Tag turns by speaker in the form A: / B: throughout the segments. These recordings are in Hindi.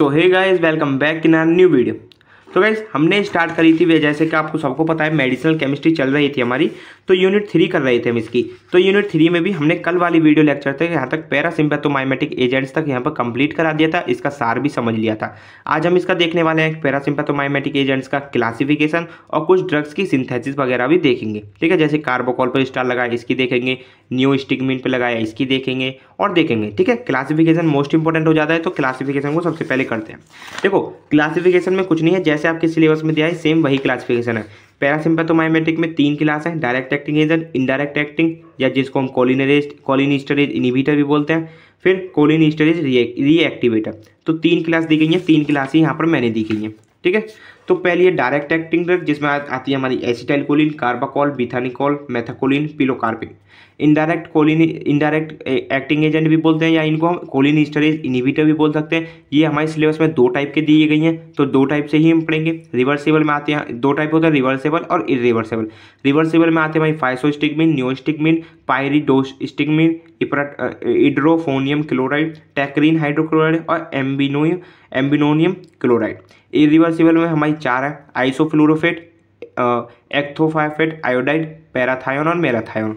A: तो hey guys welcome back in our new video तो गैस हमने स्टार्ट करी थी जैसे कि आपको सबको पता है मेडिसिनल केमिस्ट्री चल रही थी हमारी तो यूनिट थ्री कर रहे थे हम इसकी तो यूनिट थ्री में भी हमने कल वाली वीडियो लेक्चर तक यहाँ तक पैरासिम्पैथोमाइमेटिक एजेंट्स तक यहाँ पर कंप्लीट करा दिया था इसका सार भी समझ लिया था आज हम इसका देखने वाले हैं पैरासिम्पैथोमाइमेटिक एजेंट्स का क्लासिफिकेशन और कुछ ड्रग्स की सिंथेसिस वगैरह भी देखेंगे ठीक है जैसे कार्बोकॉल पर स्टार लगाया इसकी देखेंगे न्यू स्टिकमिन पर लगाया इसकी देखेंगे और देखेंगे ठीक है क्लासिफिकेशन मोस्ट इंपॉर्टेंट हो जाता है तो क्लासिफिकेशन को सबसे पहले करते हैं देखो क्लासिफिकेशन में कुछ नहीं है जैसे जैसे आपके सिलेबस में दिया है सेम वही क्लासिफिकेशन है पैरासिम्पैथोमाइमेटिक तो में तीन क्लास है direct acting agent indirect acting या जिसको हम कोलिनरेज कोलिनिस्टरेज इनिबिटर भी बोलते हैं फिर कोलिनिस्टरेज रिएक्टिवेटर तो तीन क्लास दी गई हैं तीन क्लास ही यहाँ पर मैंने दी गई हैं ठीक है तो पहले है डायरेक्ट एक्टिंग ड्रग जिसमें आती है हमारी choline carbachol bethanechol methacholine pilocarpine indirect choline indirect acting agent भी बोलते हैं या इनको हम कोलिन स्टरेज इनिविटर भी बोल सकते हैं ये हमारे सिलेबस में दो टाइप के दिए गई हैं तो दो टाइप से ही हम पढ़ेंगे रिवर्सेबल में आते हैं दो टाइप होते हैं रिवर्सेबल और इरिवर्सेबल रिवर्सेबल में आते हैं भाई फाइसोस्टिकमिन न्योस्टिकमिन पायरिडोस्टिकमिन इड्रोफोनियम क्लोराइड टैक्रीन हाइड्रोक्लोराइड और एम्बिनोय एम्बिनोनियम क्लोराइड रिवर्सिबल में हमारी बाई चार है आइसोफ्लोरोफेट एक्थोफाफेट आयोडाइड पैराथायोन और मेराथायोन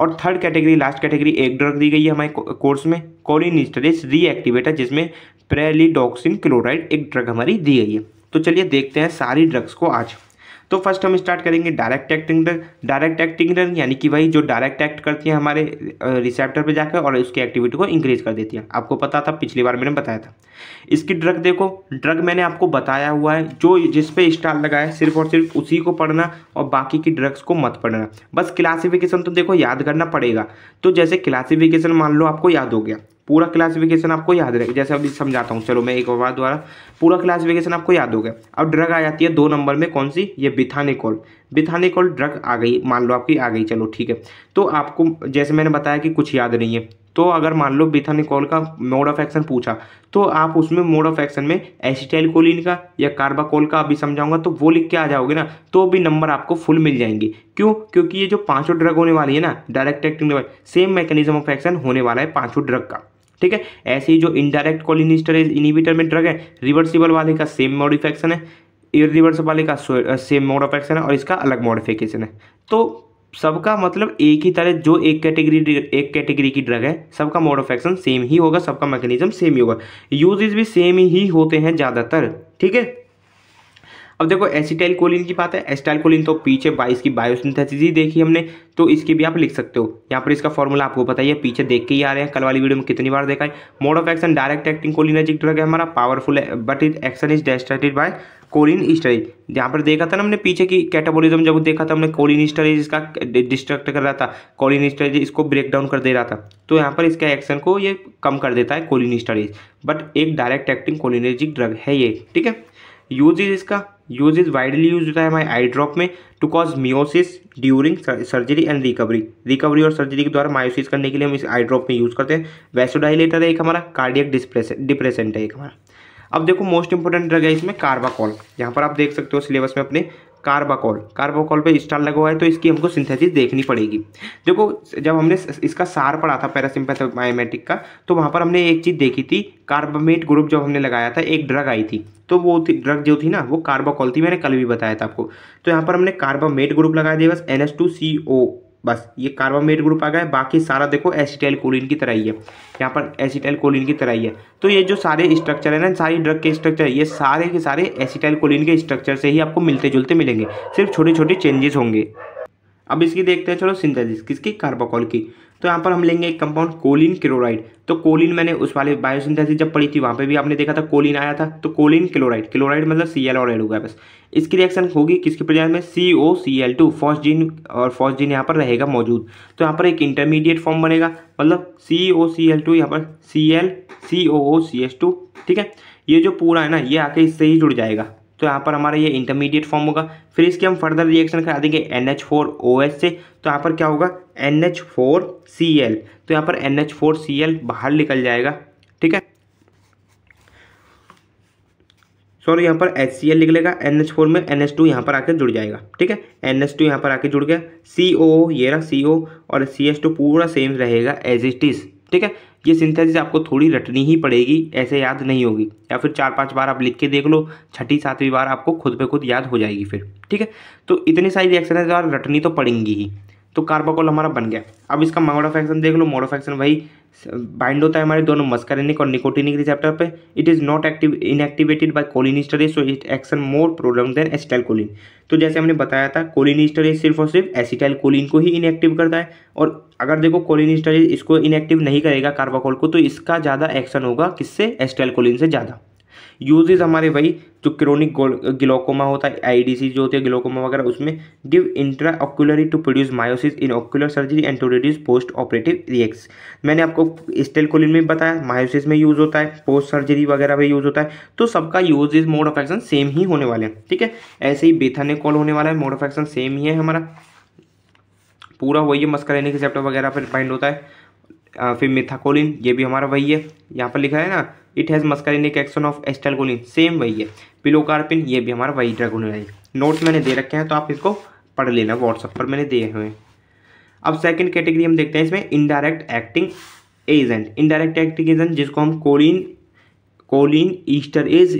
A: और थर्ड कैटेगरी लास्ट कैटेगरी एक ड्रग दी गई है हमारे कोर्स में कोलिनिस्टरेस रीएक्टिवेटर जिसमें प्रेलीडोक्सिन क्लोराइड एक ड्रग हमारी दी गई है तो चलिए देखते हैं सारी ड्रग्स को आज तो फर्स्ट हम स्टार्ट करेंगे direct acting run direct acting run यानी कि वही जो डायरेक्ट एक्ट करती है हमारे रिसेप्टर पर जाकर और उसकी एक्टिविटी को इंक्रीज कर देती है आपको पता था पिछली बार मैंने बताया था इसकी ड्रग देखो ड्रग मैंने आपको बताया हुआ है जो जिस पे स्टार लगाया है सिर्फ और सिर्फ उसी को पढ़ना और बाकी की ड्रग्स को मत पढ़ना बस क्लासिफिकेशन तो देखो याद करना पड़ेगा तो जैसे क्लासिफिकेशन मान लो आपको याद हो गया पूरा क्लासिफिकेशन आपको याद रहेगा जैसे अभी समझाता हूँ चलो मैं एक बार द्वारा पूरा क्लासिफिकेशन आपको याद हो गया अब ड्रग आ जाती है दो नंबर में कौन सी ये बिथानिकॉल बिथानिकॉल ड्रग आ गई मान लो आपकी आ गई चलो ठीक है तो आपको जैसे मैंने बताया कि कुछ याद नहीं है तो अगर मान लो बिथानिकॉल का मोड ऑफ एक्शन पूछा तो आप उसमें मोड ऑफ एक्शन में एसिटाइल कोलिन का या कार्बाकोल का अभी समझाऊंगा तो वो लिख के आ जाओगे ना तो भी नंबर आपको फुल मिल जाएंगे क्यों क्योंकि ये जो पांचों ड्रग होने वाली है ना direct acting same mechanism of action होने वाला है पांचों ड्रग का ठीक है ऐसे ही जो इनडायरेक्ट कोलिनिस्टरेज इनिविटर में ड्रग है रिवर्सिबल वाले का सेम मॉडिफिकेशन है रिवर्स वाले का सेम मोड ऑफ एक्शन है और इसका अलग मॉडिफिकेशन है तो सबका मतलब एक ही तरह जो एक कैटेगरी एक कैटेगरी की ड्रग है सबका मोड ऑफ एक्शन सेम ही होगा सबका मैकेनिज्म सेम ही होगा यूजेज भी सेम ही होते हैं ज़्यादातर ठीक है अब देखो एसिटाइल कोलिन की बात है एसिटाइल कोलिन तो पीछे बाईस की बायोसिंथेसिस ही देखी हमने तो इसकी भी आप लिख सकते हो यहाँ पर इसका फॉर्मूला आपको है पीछे देख के ही आ रहे हैं कल वाली वीडियो में कितनी बार देखा है mode of action direct acting cholinergic drug है हमारा पावरफुल है but it action is destroyed by cholinesterase यहाँ पर देखा था ना हमने पीछे की कैटाबोलिज्म जब देखा था हमने कोलिन स्टरेज इसका डिस्ट्रक्ट कर रहा था कोलिन स्टरेज इसको ब्रेक डाउन कर दे रहा था तो यहाँ पर इसका एक्शन को ये कम कर देता है कोलिन स्टरीज बट एक डायरेक्ट एक्टिंग कोलिनर्जिक ड्रग है ये ठीक है यूज इज इसका यूज इज वाइडली यूज होता है हमारे आई ड्रॉप में to cause miosis during surgery and recovery recovery और सर्जरी के द्वारा मायोसिस करने के लिए हम इस आई ड्रॉप में यूज़ करते हैं वैसोडाइलेटर है एक हमारा कार्डियक डिप्रेसेंट है एक हमारा अब देखो मोस्ट इंपॉर्टेंट ड्रग है इसमें कार्बाकॉल यहाँ पर आप देख सकते हो सिलेबस में अपने कार्बाकोल कार्बाकोल पे स्टार लगा हुआ है तो इसकी हमको सिंथेसिस देखनी पड़ेगी देखो जब हमने इसका सार पढ़ा था बायोमेटिक का तो वहाँ पर हमने एक चीज़ देखी थी कार्बामेट ग्रुप जब हमने लगाया था एक ड्रग आई थी तो वो थी, ड्रग जो थी ना वो कार्बाकोल थी मैंने कल भी बताया था आपको तो यहाँ पर हमने कार्बामेट ग्रुप लगाया दिया बस N S two C O बस ये कार्बामेट ग्रुप आ गया बाकी सारा देखो एसिटाइल कोलिन की तरह ही है यहाँ पर एसिटाइल कोलिन की तरह ही है तो ये जो सारे स्ट्रक्चर है ना सारी ड्रग के स्ट्रक्चर ये सारे के सारे एसिटाइल कोलिन के स्ट्रक्चर से ही आपको मिलते जुलते मिलेंगे सिर्फ छोटे छोटे चेंजेस होंगे अब इसकी देखते हैं चलो सिंथेसिस किसकी कार्बोकॉल की तो यहाँ पर हम लेंगे एक कंपाउंड कोलिन क्लोराइड तो कोलिन मैंने उस वाले बायोसिंथेसिस जब पढ़ी थी वहाँ पे भी आपने देखा था कोलिन आया था तो कोलिन क्लोराइड क्लोराइड मतलब सी एल और एल होगा बस इसकी रिएक्शन होगी किसकी प्रजा में C O C L two phosgene और फॉसजीन यहाँ पर रहेगा मौजूद तो यहाँ पर एक इंटरमीडिएट फॉर्म बनेगा मतलब सी ओ सी एल टू यहाँ पर C L C O O C S two ठीक है ये जो पूरा है ना ये आके इससे ही जुड़ जाएगा तो यहाँ पर हमारा ये इंटरमीडिएट फॉर्म होगा फिर इसके हम फर्दर रिएक्शन करा देंगे N H four O S से तो यहाँ पर क्या होगा N H four C L तो यहाँ पर N H four C L बाहर निकल जाएगा ठीक है सॉरी यहाँ पर एच सी एल निकलेगा एन एच फोर में एन एच टू यहाँ पर आकर जुड़ जाएगा ठीक है एन एच टू यहाँ पर आके जुड़ गया सी ओ ये रहा सी ओ और सी एच टू पूरा सेम रहेगा एज इट इज़ ठीक है ये सिंथेसिस आपको थोड़ी रटनी ही पड़ेगी ऐसे याद नहीं होगी या फिर चार पांच बार आप लिख के देख लो छठी सातवीं बार आपको खुद पे खुद याद हो जाएगी फिर ठीक है तो इतनी सारी एक्सरसाइज और रटनी तो पड़ेंगी ही तो कार्बाकोल हमारा बन गया अब इसका मोड ऑफ एक्शन देख लो मोड ऑफ एक्शन वही बाइंड होता है हमारे दोनों मस्करेनिक और निकोटिनिक रिसेप्टर पे it is not active inactivated by cholinesterase so it action more प्रोडम देन एसिटाइल कोलिन तो जैसे हमने बताया था कोलिनिस्टरेज सिर्फ और सिर्फ एसिटाइल कोलिन को ही इनएक्टिव करता है और अगर देखो कोलिनिस्टरेज इसको इनएक्टिव नहीं करेगा कार्बाकोल को तो इसका ज़्यादा एक्शन होगा किससे एसिटाइल कोलिन से ज़्यादा यूजेज हमारे वही जो क्रोनिक ग्लोकोमा होता है आईडीसी जो होती है ग्लोकोमा वगैरह उसमें give intraocular to produce miosis in ocular surgery and to reduce post operative रिएक्स मैंने आपको स्टेल कोलिन में बताया मायोसिस में यूज़ होता है पोस्ट सर्जरी वगैरह में यूज़ होता है तो सबका usages mode of action same ही होने वाले हैं ठीक है ऐसे ही बेथाने कॉल होने वाला है मोड ऑफ एक्शन सेम ही है हमारा पूरा वही है मस्करेनिक रिसेप्टर वगैरह पर बाइंड होता है फिर मिथाकोलिन ये भी हमारा वही है यहाँ पर लिखा है ना it has muscarinic action of एस्टेलगोलिन सेम वही है पिलोकार्पिन ये भी हमारा वही ड्रग है नोट्स मैंने दे रखे हैं तो आप इसको पढ़ लेना व्हाट्सअप पर मैंने दिए हुए हैं अब सेकेंड कैटेगरी हम देखते हैं इसमें indirect acting agent indirect acting agent जिसको हम कोलिन कोलिन ईस्टर एज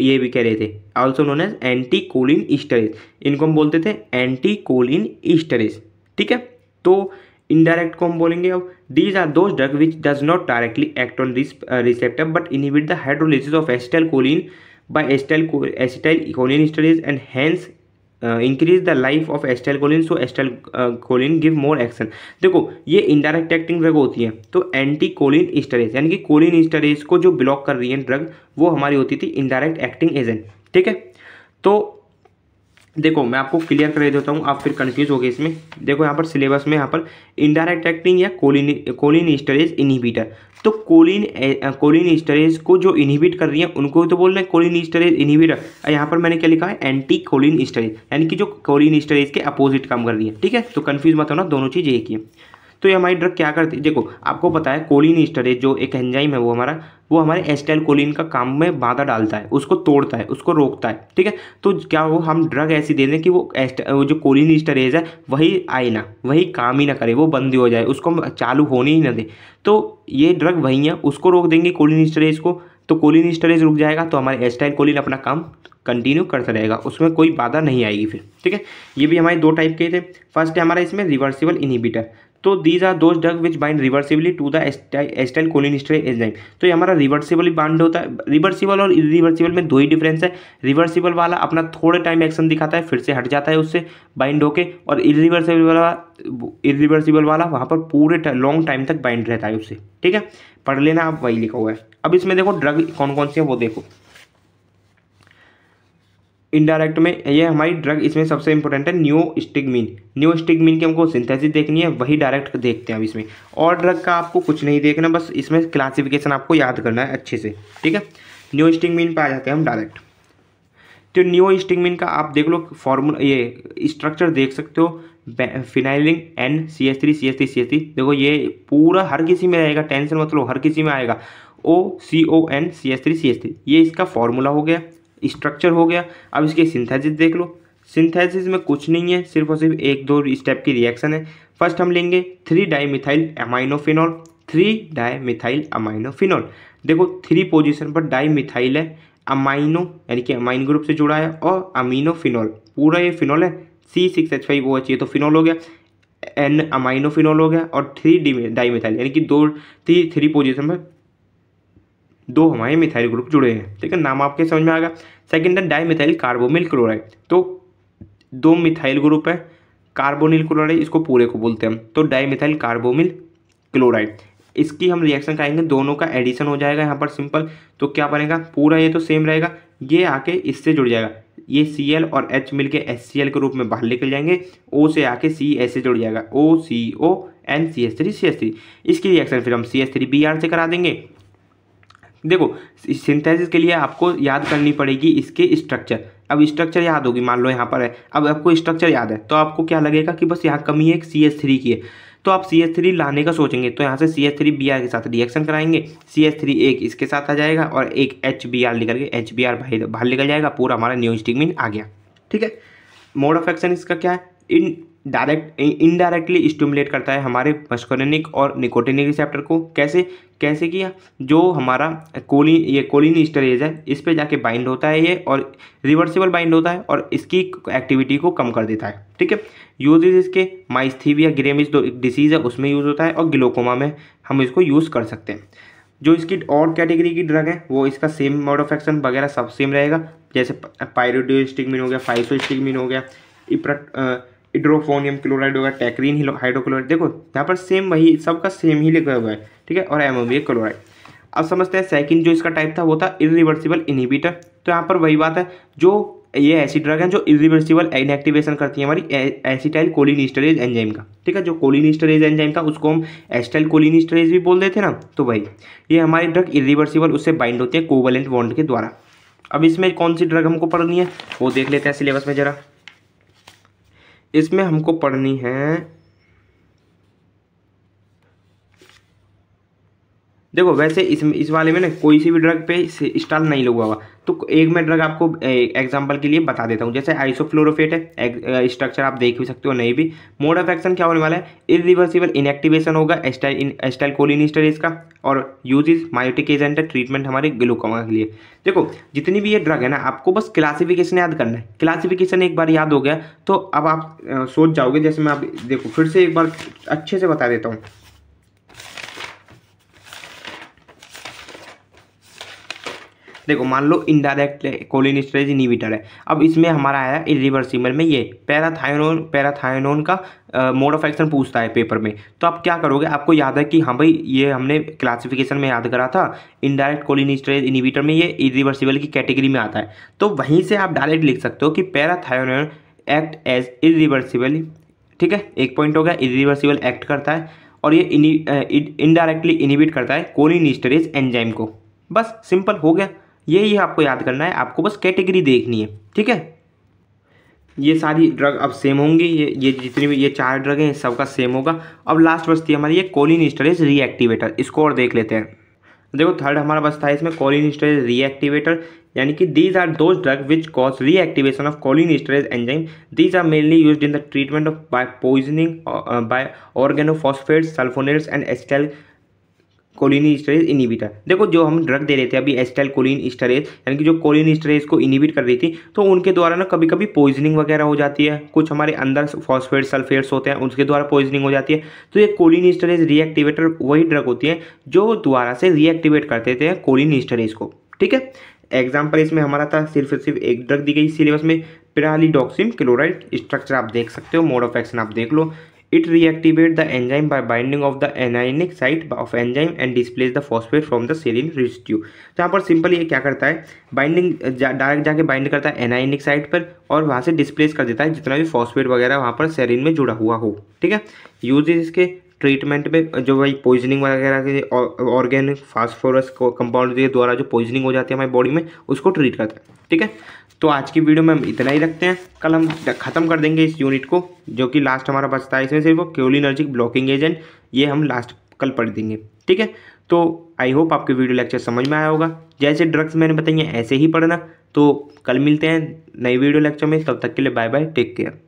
A: ये भी कह रहे थे also known as anticholinesterase इनको हम बोलते थे एंटी कोलिन ईस्टरेज ठीक है तो इनडायरेक्ट को हम बोलेंगे अब these are those drug which does not directly act on this receptor but inhibit the hydrolysis of acetylcholine cholinesterase and hence increase the life of acetylcholine so acetylcholine give more action देखो ये इनडायरेक्ट एक्टिंग ड्रग होती है तो एंटी कोलिन स्टरेज यानी कि कोलिन स्टरेज को जो ब्लॉक कर रही है ड्रग वो हमारी होती थी इनडायरेक्ट एक्टिंग एजेंट ठीक है तो देखो मैं आपको क्लियर कर देता हूँ आप फिर कंफ्यूज हो गए इसमें देखो यहाँ पर सिलेबस में यहाँ पर इनडायरेक्ट एक्टिंग या कोलिन कोलिन स्टरेज इनहिबिटर तो कोलिन कोलिन स्टरेज को जो इनहिबिट कर रही है उनको तो बोल रहे हैं कोलिन स्टरेज इनहिबिटर यहाँ पर मैंने क्या लिखा है एंटी कोलिन स्टरेज यानी कि जो कोलिन स्टरेज के अपोजिट काम कर रही है ठीक है तो कन्फ्यूज मत होना दोनों चीज़ एक ही है तो ये हमारी ड्रग क्या करती है देखो आपको पता है कोलिन स्टरेज जो एक एंजाइम है वो हमारा वो हमारे एस्टाइल कोलिन का काम में बाधा डालता है उसको तोड़ता है उसको रोकता है ठीक है तो क्या हो हम ड्रग ऐसी दे दें कि वो जो कोलिन स्टरेज है वही आए ना वही काम ही ना करे वो बंद हो जाए उसको हम चालू होने ही ना दें तो ये ड्रग वही है उसको रोक देंगे कोलिन स्टरेज को तो कोलिन स्टोरेज रुक जाएगा तो हमारे एस्टाइल कोलिन अपना काम कंटिन्यू करता रहेगा उसमें कोई बाधा नहीं आएगी फिर ठीक है ये भी हमारे दो टाइप के थे फर्स्ट है हमारा इसमें रिवर्सिबल इनिबिटर तो these are those drug which bind reversibly to the acetylcholinesterase enzyme तो ये हमारा रिवर्सिबली बाइंड होता है रिवर्सिबल और इरिवर्सिबल में दो ही डिफरेंस है रिवर्सिबल वाला अपना थोड़े टाइम एक्शन दिखाता है फिर से हट जाता है उससे बाइंड होके और इरिवर्सिबल वाला इरिवर्सिबल वाला वहाँ पर पूरे लॉन्ग टाइम तक बाइंड रहता है उससे ठीक है पढ़ लेना आप वही लिखा हुआ है अब इसमें देखो ड्रग कौन कौन सी है वो देखो इनडायरेक्ट में ये हमारी ड्रग इसमें सबसे इंपॉर्टेंट है न्यू स्टिगमिन न्यू स्टिगमिन की हमको सिंथेसिस देखनी है वही डायरेक्ट देखते हैं अब इसमें और ड्रग का आपको कुछ नहीं देखना बस इसमें क्लासिफिकेशन आपको याद करना है अच्छे से ठीक है न्यू स्टिगमिन पर आ जाते हैं हम डायरेक्ट तो न्यू स्टिगमिन का आप देख लो फॉर्मूला ये स्ट्रक्चर देख सकते हो फिनाइलिंग N C S three C S three C S three देखो ये पूरा हर किसी में आएगा टेंशन मतलब हर किसी में आएगा O C O N C S three C S three ये इसका फॉर्मूला हो गया स्ट्रक्चर हो गया अब इसके सिंथेसिस देख लो सिंथेसिस में कुछ नहीं है सिर्फ और सिर्फ एक दो स्टेप की रिएक्शन है फर्स्ट हम लेंगे three dimethyl aminophenol three dimethyl aminophenol देखो थ्री पोजिशन पर डाईमिथाइल है अमाइनो यानी कि अमाइन ग्रुप से जुड़ा है और अमीनो फिनॉल पूरा ये फिनॉल है C six H five O H ये तो फिनॉल हो गया एन अमाइनो फिनॉल हो गया और थ्री डी डाईमिथाइल यानी कि दो थ्री थ्री पोजिशन पर दो हमारे मिथाइल ग्रुप जुड़े हैं ठीक है नाम आपके समझ में आएगा सेकेंड है डाई मिथाइल कार्बोमिल क्लोराइड तो दो मिथाइल ग्रुप है कार्बोनिल क्लोराइड इसको पूरे को बोलते हैं तो डाई मिथाइल कार्बोमिल क्लोराइड इसकी हम रिएक्शन कराएंगे दोनों का एडिशन हो जाएगा यहाँ पर सिंपल तो क्या बनेगा पूरा ये तो सेम रहेगा ये आके इससे जुड़ जाएगा ये सी एल और एच मिल के एस सी एल के रूप में बाहर निकल जाएंगे ओ से आके सी एस से जुड़ जाएगा O C O N C S three C S three इसकी रिएक्शन फिर हम C S three B R से करा देंगे देखो सिंथेसिस के लिए आपको याद करनी पड़ेगी इसके स्ट्रक्चर अब स्ट्रक्चर याद होगी मान लो यहाँ पर है अब आपको स्ट्रक्चर याद है तो आपको क्या लगेगा कि बस यहाँ कमी है सी एस थ्री की है तो आप सी एस थ्री लाने का सोचेंगे तो यहाँ से C S three B R के साथ रिएक्शन कराएंगे सी एस थ्री एक इसके साथ आ जाएगा और एक एच बी आर निकल के एच बी आर बाहर निकल जाएगा पूरा हमारा न्यू मीन आ गया ठीक है मोड ऑफ एक्शन इसका क्या है इन डायरेक्ट इनडायरेक्टली स्टिमुलेट करता है हमारे मस्कोरेनिक और निकोटिनिक रिसेप्टर को कैसे कैसे कि जो हमारा कोलिन ये कोलिन स्टरेज है इस पर जाके बाइंड होता है ये और रिवर्सिबल बाइंड होता है और इसकी एक्टिविटी को कम कर देता है ठीक है यूजेज इसके माइस्थीविया ग्रेमिज जो डिसीज़ है उसमें यूज़ होता है और ग्लोकोमा में हम इसको यूज़ कर सकते हैं जो इसकी और कैटेगरी की ड्रग है वो इसका सेम मोड ऑफ एक्शन वगैरह सब सेम रहेगा जैसे पायरोडियो स्टिगमिन हो गया फाइसो स्टिगमिन हो गया इप्रट इड्रोफोनियम क्लोराइड होगा टैक्रीन हाइड्रोक्लोराइड देखो यहाँ पर सेम वही सबका सेम ही लिखा हुआ है ठीक है और एमोबिया क्लोराइड अब समझते हैं सेकंड जो इसका टाइप था वो था इरिवर्सिबल इनहिबिटर तो यहाँ पर वही बात है जो ये ऐसी ड्रग है जो इरिवर्सिबल इनएक्टिवेशन करती है हमारी एसिटाइल कोलिनिस्टरेज एंजाइम का ठीक है जो कोलिनिस्टरेज एंजाइम था उसको हम एसिटाइल कोलिनिस्टरेज भी बोल देते ना तो भाई ये हमारी ड्रग इरिवर्सिबल उससे बाइंड होती है कोवलेंट बॉन्ड के द्वारा अब इसमें कौन सी ड्रग हमको पढ़नी है वो देख लेते हैं सिलेबस में जरा इसमें हमको पढ़नी है देखो वैसे इस इस वाले में ना कोई सी भी ड्रग पे इंस्टॉल नहीं लगा हुआ तो एक मैं ड्रग आपको एग्जांपल के लिए बता देता हूँ जैसे आइसोफ्लोरोफेट है स्ट्रक्चर आप देख भी सकते हो नहीं भी मोड ऑफ एक्शन क्या होने वाला है इरिवर्सिबल इनएक्टिवेशन होगा एस्टाइल एस्टाइल कोलिनिस्टरेज का और इज माइटिक एजेंट है ट्रीटमेंट हमारे ग्लूकोमा के लिए देखो जितनी भी ये ड्रग है ना आपको बस क्लासिफिकेशन याद करना है क्लासिफिकेशन एक बार याद हो गया तो अब आप सोच जाओगे जैसे मैं आप देखो फिर से एक बार अच्छे से बता देता हूँ देखो मान लो इनडायरेक्ट कोलिन स्टोरेज इनिविटर है अब इसमें हमारा आया इरिवर्सिबल में ये पैराथाइनोन पैराथाइनोन का मोड ऑफ एक्शन पूछता है पेपर में तो आप क्या करोगे आपको याद है कि हाँ भाई ये हमने क्लासिफिकेशन में याद करा था इनडायरेक्ट कोलिन स्टोरेज इनिविटर में ये इरिवर्सिबल की कैटेगरी में आता है तो वहीं से आप डायरेक्ट लिख सकते हो कि पैराथायोन एक्ट एज इरिवर्सिबल ठीक है एक पॉइंट हो गया इरिवर्सिबल एक्ट करता है और ये इनडायरेक्टली इनिबिट करता है कोलिन स्टोरेज एंजाइम को बस सिंपल हो गया ये ही आपको याद करना है आपको बस कैटेगरी देखनी है ठीक है ये सारी ड्रग अब सेम होंगी ये ये जितनी भी ये चार ड्रग हैं सबका सेम होगा अब लास्ट बचती है हमारी ये कोलिन स्टरेज रीएक्टिवेटर इसको और देख लेते हैं देखो थर्ड हमारा बचता है इसमें कोलिन स्टरेज रीएक्टिवेटर यानी कि these are those drug which cause reactivation of cholinesterase enzyme these are mainly use in the treatment of by poisoning by organophosphate sulphonates and acetylcholinesterase inhibitor देखो जो हम ड्रग दे रहे थे अभी एस्टाइल कोलिन स्टरेज यानी कि जो कोलिन स्टरेज को इनिबिट कर रही थी तो उनके द्वारा ना कभी कभी पॉइजनिंग वगैरह हो जाती है कुछ हमारे अंदर फॉस्फेट सल्फेट्स होते हैं उनके द्वारा पॉइजनिंग हो जाती है तो ये कोलिन स्टरेज रिएक्टिवेटर वही ड्रग होती है जो द्वारा से रिएक्टिवेट कर देते हैं कोलिन स्टरेज को ठीक है एग्जाम्पल इसमें हमारा था सिर्फ सिर्फ एक ड्रग दी गई सिलेबस में पिरालीडॉक्सिन क्लोराइड स्ट्रक्चर आप देख सकते हो मोड ऑफ एक्शन आप देख लो It reactivates the enzyme by binding of the anionic site of enzyme and displays the phosphate from the serine residue. तो यहाँ पर सिंपल ये क्या करता है बाइंडिंग डायरेक्ट जाके बाइंड करता है एनाइनिक साइट पर और वहाँ से डिस्प्लेस कर देता है जितना भी फॉस्फेट वगैरह वहाँ पर सेरिन में जुड़ा हुआ हो ठीक है यूज इसके ट्रीटमेंट में जो भाई पॉइजनिंग वगैरह के ऑर्गेनिक फास्फोरस कंपाउंड के द्वारा जो पॉइजनिंग हो जाती है हमारी बॉडी में उसको ट्रीट करता है ठीक है तो आज की वीडियो में हम इतना ही रखते हैं कल हम ख़त्म कर देंगे इस यूनिट को जो कि लास्ट हमारा बचता है इसमें सिर्फ क्योलिनर्जिक ब्लॉकिंग एजेंट ये हम लास्ट कल पढ़ देंगे ठीक है तो आई होप आपके वीडियो लेक्चर समझ में आया होगा जैसे ड्रग्स मैंने बताइए ऐसे ही पढ़ना तो कल मिलते हैं नई वीडियो लेक्चर में तब तक के लिए बाय बाय टेक केयर